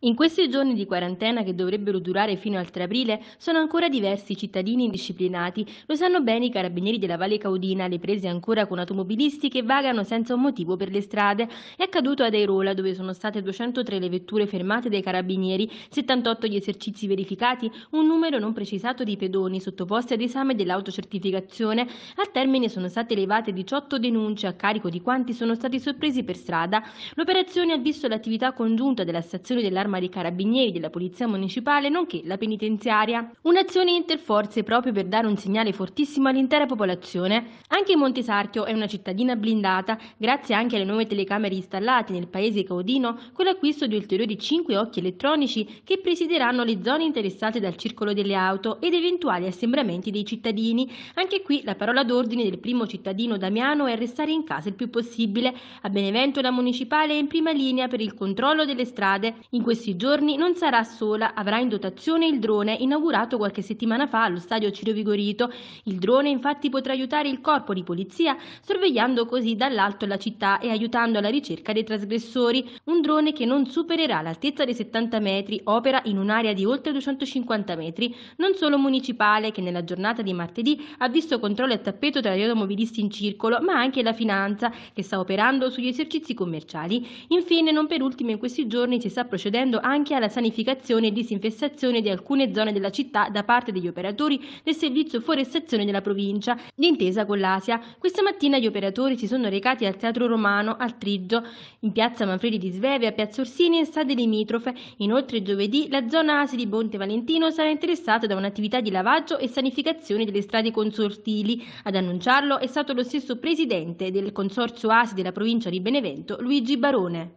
In questi giorni di quarantena che dovrebbero durare fino al 3 aprile sono ancora diversi cittadini indisciplinati. Lo sanno bene i carabinieri della Valle Caudina, le prese ancora con automobilisti che vagano senza un motivo per le strade. È accaduto ad Airola dove sono state 203 le vetture fermate dai carabinieri, 78 gli esercizi verificati, un numero non precisato di pedoni sottoposti ad esame dell'autocertificazione. Al termine sono state elevate 18 denunce a carico di quanti sono stati sorpresi per strada. L'operazione ha visto l'attività congiunta della stazione della dell'arma dei carabinieri della polizia municipale, nonché la penitenziaria. Un'azione interforze proprio per dare un segnale fortissimo all'intera popolazione. Anche Montesarchio è una cittadina blindata, grazie anche alle nuove telecamere installate nel paese caudino, con l'acquisto di ulteriori 5 occhi elettronici che presideranno le zone interessate dal circolo delle auto ed eventuali assembramenti dei cittadini. Anche qui la parola d'ordine del primo cittadino Damiano è restare in casa il più possibile. A Benevento la municipale è in prima linea per il controllo delle strade. In questo questi giorni non sarà sola, avrà in dotazione il drone inaugurato qualche settimana fa allo stadio Ciro Vigorito. Il drone infatti potrà aiutare il corpo di polizia sorvegliando così dall'alto la città e aiutando alla ricerca dei trasgressori. Un drone che non supererà l'altezza dei 70 metri opera in un'area di oltre 250 metri, non solo municipale che nella giornata di martedì ha visto controllo a tappeto tra gli automobilisti in circolo, ma anche la finanza che sta operando sugli esercizi commerciali. Infine, non per ultimo in questi giorni si sta procedendo procedendo anche alla sanificazione e disinfestazione di alcune zone della città da parte degli operatori del servizio forestazione della provincia, d'intesa con l'Asia. Questa mattina gli operatori si sono recati al Teatro Romano, al Triggio, in piazza Manfredi di Svevia, piazza Orsini e strade limitrofe. Inoltre giovedì la zona Asi di Monte Valentino sarà interessata da un'attività di lavaggio e sanificazione delle strade consortili. Ad annunciarlo è stato lo stesso presidente del Consorzio Asi della provincia di Benevento, Luigi Barone.